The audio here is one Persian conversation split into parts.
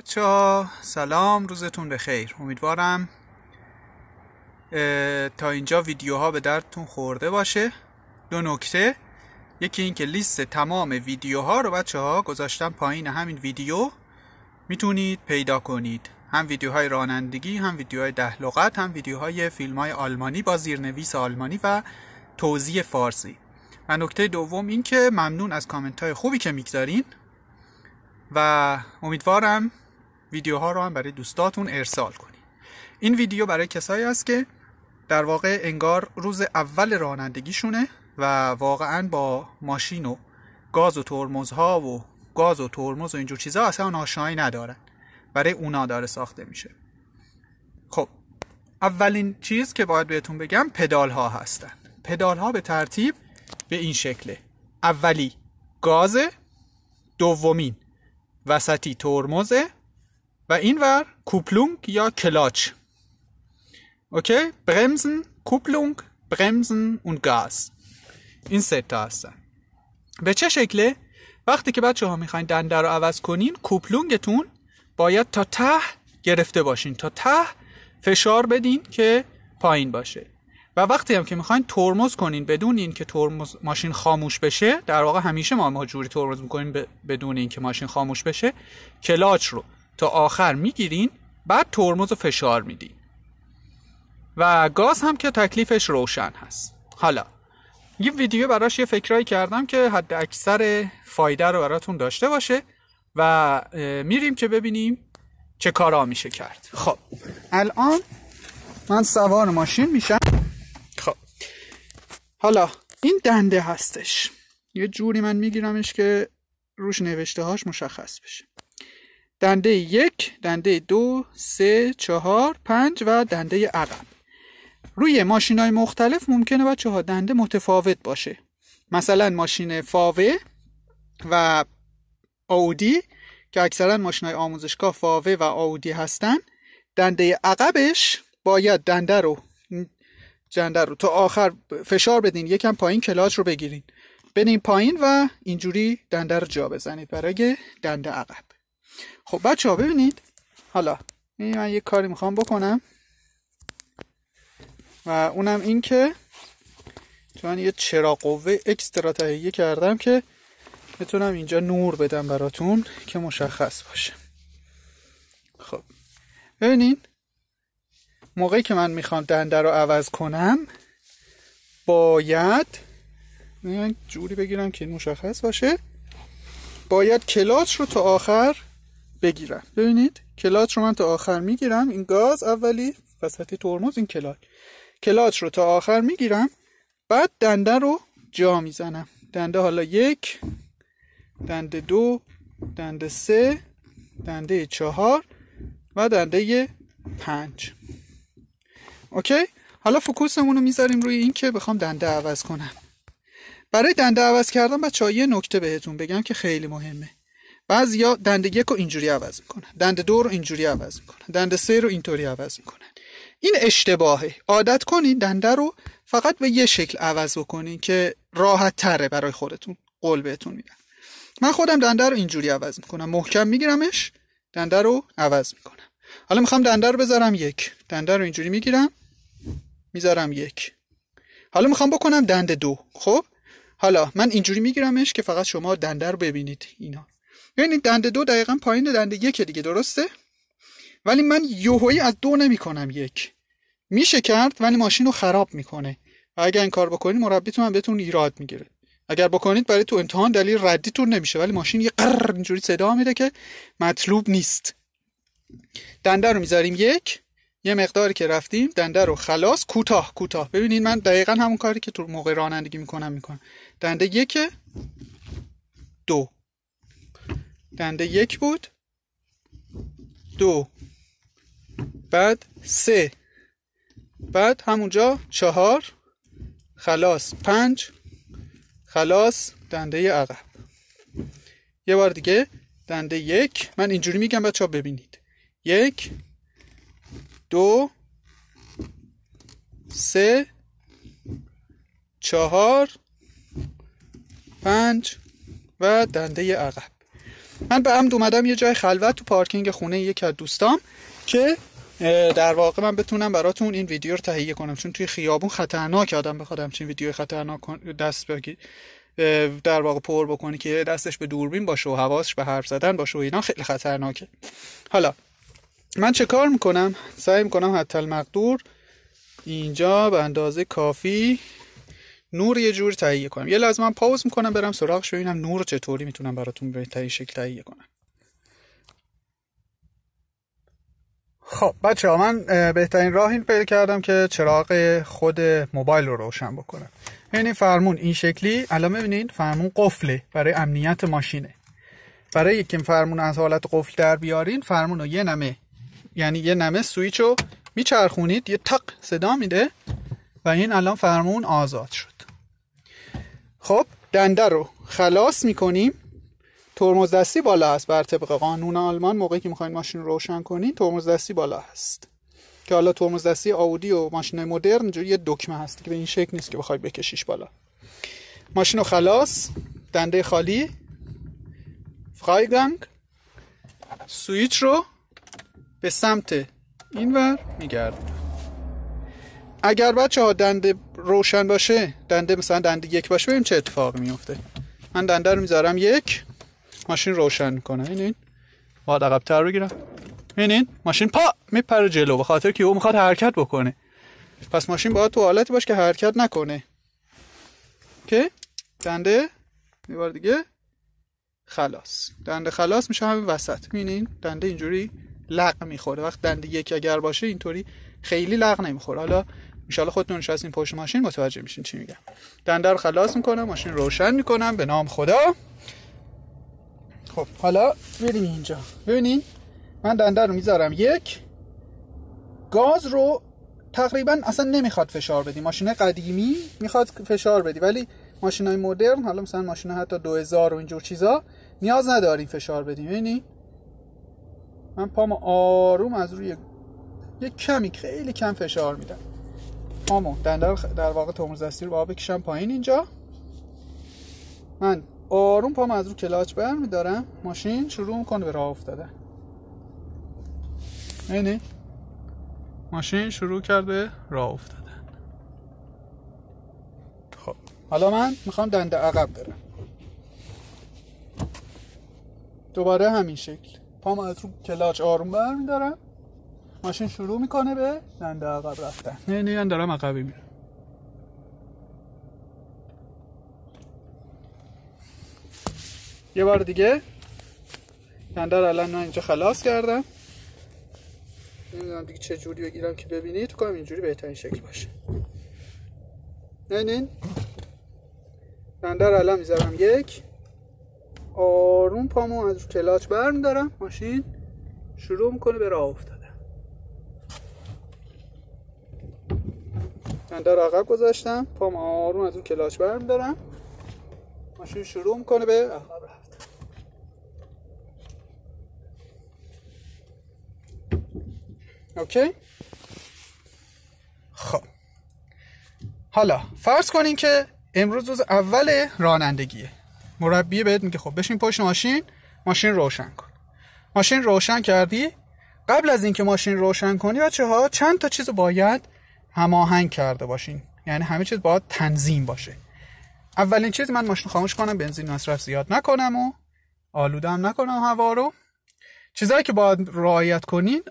بچه سلام روزتون خیر امیدوارم تا اینجا ویدیوها به دردتون خورده باشه دو نکته یکی اینکه لیست تمام ویدیوها رو بچه ها گذاشتم پایین همین ویدیو میتونید پیدا کنید هم ویدیوهای رانندگی هم ویدیوهای ده لغت هم ویدیوهای فیلم های آلمانی با زیرنویس آلمانی و توضیح فارسی و نکته دوم اینکه ممنون از کامنت های خوبی که میگذارین و امیدوارم ویدیوها رو هم برای دوستاتون ارسال کنید این ویدیو برای کسایی است که در واقع انگار روز اول رانندگیشونه و واقعا با ماشین و گاز و ترمزها و گاز و ترمز و اینجور چیزها اصلا آشنایی ندارن برای اونا داره ساخته میشه خب اولین چیز که باید بهتون بگم پدال ها هستن پدال ها به ترتیب به این شکله اولی گاز دومین وسطی ترمزه و اینور کوپلونگ یا کلاچ اوکی برمزن کوپلونگ برمزن و گاز این ستا هستن به چه شکله وقتی که بچه ها میخواین دنده رو عوض کنین کوپلونگتون باید تا ته گرفته باشین تا ته فشار بدین که پایین باشه و وقتی هم که میخواین ترمز کنین بدون این که ترمز ماشین خاموش بشه در واقع همیشه ما ما جوری ترمز میکنیم بدون این که ماشین خاموش بشه کلاچ رو تا آخر میگیرین بعد ترمز و فشار میدین و گاز هم که تکلیفش روشن هست حالا یه ویدیو براش یه فکرایی کردم که حد اکثر فایده رو براتون داشته باشه و میریم که ببینیم چه کارا میشه کرد خب الان من سوار ماشین میشم خب حالا این دنده هستش یه جوری من میگیرمش که روش نوشته هاش مشخص بشه دنده یک دنده دو سه چهار پنج و دنده عقب روی ماشین های مختلف ممکنه بچه ها دنده متفاوت باشه مثلا ماشین فاوه و آودی که اکثرا ماشین های آموزشگاه فاوه و آودی هستن دنده عقبش باید دنده رو جنده رو تا آخر فشار بدین یکم پایین کلاچ رو بگیرین بدین پایین و اینجوری دنده رو جا بزنید برای دنده عقب خب بچه ها ببینید حالا من یه کاری میخوام بکنم و اونم این که من یه چرا قوه اکسترا تهیه کردم که بتونم اینجا نور بدم براتون که مشخص باشه خب ببینین موقعی که من میخوام دنده رو عوض کنم باید من جوری بگیرم که این مشخص باشه باید کلاچ رو تا آخر بگیرم ببینید کلات رو من تا آخر میگیرم این گاز اولی وسطی ترمز این کلاچ کلات رو تا آخر میگیرم بعد دنده رو جا میزنم دنده حالا یک دنده دو دنده سه دنده چهار و دنده پنج اوکی حالا فوکوسمون رو میذاریم روی این که بخوام دنده عوض کنم برای دنده عوض کردن بچه یه نکته بهتون بگم که خیلی مهمه بعضیا دنده یک رو اینجوری عوض میکنن دند دو رو اینجوری عوض میکنن دند سه رو اینطوری عوض میکنن این اشتباهه عادت کنید دنده رو فقط به یه شکل عوض بکنین که راحت تره برای خودتون قول بهتون میدم من خودم دنده رو اینجوری عوض میکنم محکم میگیرمش دنده رو عوض میکنم حالا میخوام دنده رو بذارم یک دنده رو اینجوری میگیرم میذارم یک حالا میخوام بکنم دنده دو خب حالا من اینجوری میگیرمش که فقط شما دنده رو ببینید اینا یعنی دنده دو دقیقا پایین دنده یک دیگه درسته ولی من یوهایی از دو نمیکنم یک میشه کرد ولی ماشین رو خراب میکنه و اگر این کار بکنید مربیتون هم بهتون ایراد میگیره اگر بکنید برای تو امتحان دلیل ردیتون نمیشه ولی ماشین یه قرر اینجوری صدا میده که مطلوب نیست دنده رو میذاریم یک یه مقداری که رفتیم دنده رو خلاص کوتاه کوتاه ببینید من دقیقا همون کاری که تو موقع رانندگی میکنم میکنم دنده یک دو دنده یک بود دو بعد سه بعد همونجا چهار خلاص پنج خلاص دنده عقب یه بار دیگه دنده یک من اینجوری میگم بچه ها ببینید یک دو سه چهار پنج و دنده عقب من به عمد اومدم یه جای خلوت تو پارکینگ خونه یکی از دوستام که در واقع من بتونم براتون این ویدیو رو تهیه کنم چون توی خیابون خطرناک آدم بخواد همچین ویدیو خطرناک دست در واقع پر بکنی که دستش به دوربین باشه و حواسش به حرف زدن باشه و اینا خیلی خطرناکه حالا من چه کار میکنم؟ سعی میکنم حتی المقدور اینجا به اندازه کافی نور یه جوری تهیه کنم یه لحظه من پاوز میکنم برم سراغ شو نور چطوری میتونم براتون به تهیه شکل تهیه کنم خب بچه ها من بهترین راه این پیدا کردم که چراغ خود موبایل رو روشن بکنم یعنی فرمون این شکلی الان ببینید فرمون قفله برای امنیت ماشینه برای اینکه فرمون از حالت قفل در بیارین فرمون رو یه نمه یعنی یه نمه سویچ میچرخونید یه تق صدا میده و این الان فرمون آزاد شد خب دنده رو خلاص میکنیم ترمز دستی بالا هست بر طبق قانون آلمان موقعی که میخواین ماشین رو روشن کنین ترمز دستی بالا هست که حالا ترمز دستی آودی و ماشین مدرن جوری یه دکمه هست که به این شکل نیست که بخواید بکشیش بالا ماشین رو خلاص دنده خالی فایگانگ سویچ رو به سمت اینور گردیم اگر بچه ها دنده روشن باشه دنده مثلا دنده یک باشه ببینیم چه اتفاق میفته من دنده رو میذارم یک ماشین روشن میکنه این باید عقبتر بگیرم ببینین ماشین پا میپره جلو به خاطر که او میخواد حرکت بکنه پس ماشین باید تو حالتی باشه که حرکت نکنه که دنده میبار دیگه خلاص دنده خلاص میشه همین وسط ببینین دنده اینجوری لق میخوره وقت دنده یک اگر باشه اینطوری خیلی لغ نمیخوره حالا انشالله خودتون نشستین پشت ماشین متوجه میشین چی میگم دندر خلاص میکنم ماشین روشن میکنم به نام خدا خب حالا بریم اینجا ببینین من دنده رو میذارم یک گاز رو تقریبا اصلا نمیخواد فشار بدی ماشین قدیمی میخواد فشار بدی ولی ماشین های مدرن حالا مثلا ماشین حتی 2000 و اینجور چیزا نیاز نداریم فشار بدیم یعنی من پام آروم از روی یک کمی خیلی کم فشار میدم پامو دنده در واقع ترمز دستی رو با بکشم پایین اینجا من آروم پام از رو کلاچ بر ماشین شروع میکنه به راه افتادن اینه یعنی ماشین شروع کرده راه افتادن خب حالا من میخوام دنده عقب برم دوباره همین شکل پام از رو کلاچ آروم بر ماشین شروع میکنه به دنده عقب رفتن نه نه من دارم عقبی میرم یه بار دیگه دنده رو الان اینجا خلاص کردم نمیدونم دیگه چه جوری بگیرم که ببینید تو کنم اینجوری بهترین شکل باشه نه دنده رو الان میذارم یک آروم پامو از رو کلاچ برمیدارم ماشین شروع میکنه به راه افتاد پنده رو عقب گذاشتم پام آروم از اون کلاش برم دارم ماشین شروع میکنه به عقب رفت اوکی خب حالا فرض کنین که امروز روز اول رانندگیه مربی بهت میگه خب بشین پشت ماشین ماشین روشن کن ماشین روشن کردی قبل از اینکه ماشین روشن کنی بچه ها چند تا چیز باید هماهنگ کرده باشین یعنی همه چیز باید تنظیم باشه اولین چیز من ماشین خاموش کنم بنزین مصرف زیاد نکنم و آلوده نکنم هوا رو چیزایی که باید رعایت کنین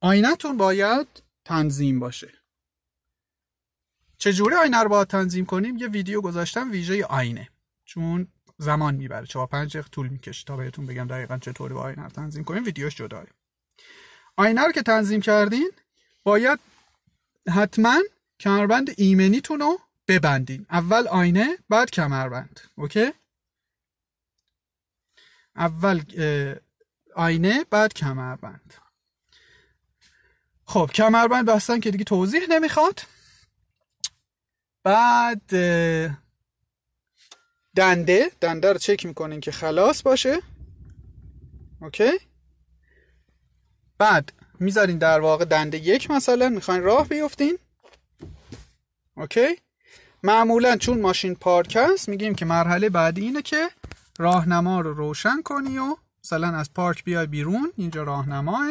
آینه تون باید تنظیم باشه چجوری آینه رو باید تنظیم کنیم یه ویدیو گذاشتم ویژه آینه چون زمان میبره چهار پنج دقیقه طول میکشه تا بهتون بگم دقیقا چطوری با آینه رو تنظیم کنیم ویدیوش جداه آینه رو که تنظیم کردین باید حتما کمربند ایمنیتون رو ببندین اول آینه بعد کمربند اوکی اول آینه بعد کمربند خب کمربند بستن که دیگه توضیح نمیخواد بعد دنده دنده رو چک میکنین که خلاص باشه اوکی بعد میذارین در واقع دنده یک مثلا میخواین راه بیفتین اوکی معمولا چون ماشین پارک هست میگیم که مرحله بعدی اینه که راهنما رو روشن کنی و مثلا از پارک بیای بیرون اینجا راهنماه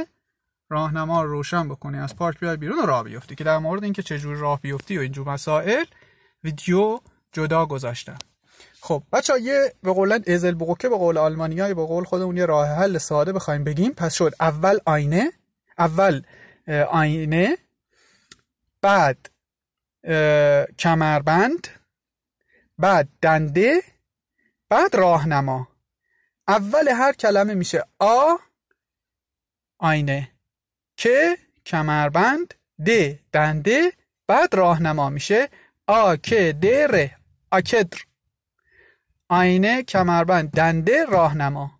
راهنما رو روشن بکنی از پارک بیای بیرون و راه بیفتی که در مورد اینکه چجور راه بیفتی و اینجور مسائل ویدیو جدا گذاشتم خب بچه یه به قولن ازل بقوکه به قول آلمانی به قول خودمون یه راه حل ساده بخوایم بگیم پس شد اول آینه اول آینه بعد کمربند بعد دنده بعد راهنما اول هر کلمه میشه آ آینه که کمربند د دنده بعد راهنما میشه آ که در آکدر آینه کمربند دنده راهنما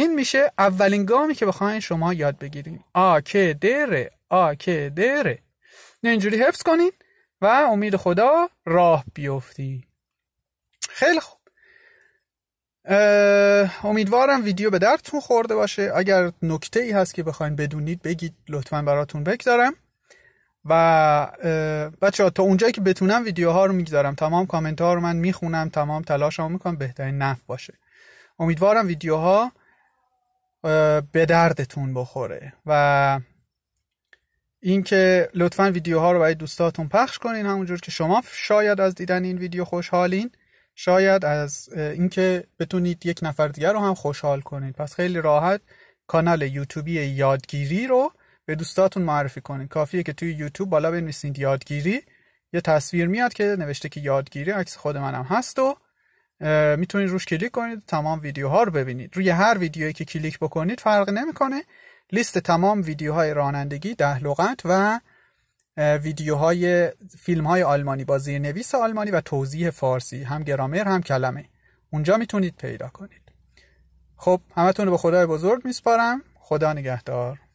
این میشه اولین گامی که بخواین شما یاد بگیرین آ که دره آ که دره نه اینجوری حفظ کنین و امید خدا راه بیفتی خیلی خوب امیدوارم ویدیو به درتون خورده باشه اگر نکته ای هست که بخواین بدونید بگید لطفا براتون بگذارم و بچه تا اونجایی که بتونم ویدیوها رو میگذارم تمام کامنت ها رو من میخونم تمام تلاشمو میکنم بهترین نف باشه امیدوارم ویدیوها به دردتون بخوره و اینکه لطفا ویدیوها رو برای دوستاتون پخش کنین همونجور که شما شاید از دیدن این ویدیو خوشحالین شاید از اینکه بتونید یک نفر دیگر رو هم خوشحال کنید پس خیلی راحت کانال یوتیوبی یادگیری رو به دوستاتون معرفی کنید کافیه که توی یوتیوب بالا بنویسید یادگیری یه تصویر میاد که نوشته که یادگیری عکس خود منم هست و میتونید روش کلیک کنید تمام ویدیوها رو ببینید روی هر ویدیویی که کلیک بکنید فرق نمیکنه لیست تمام ویدیوهای رانندگی ده لغت و ویدیوهای فیلم های آلمانی با زیرنویس آلمانی و توضیح فارسی هم گرامر هم کلمه اونجا میتونید پیدا کنید خب همتون رو به خدای بزرگ میسپارم خدا نگهدار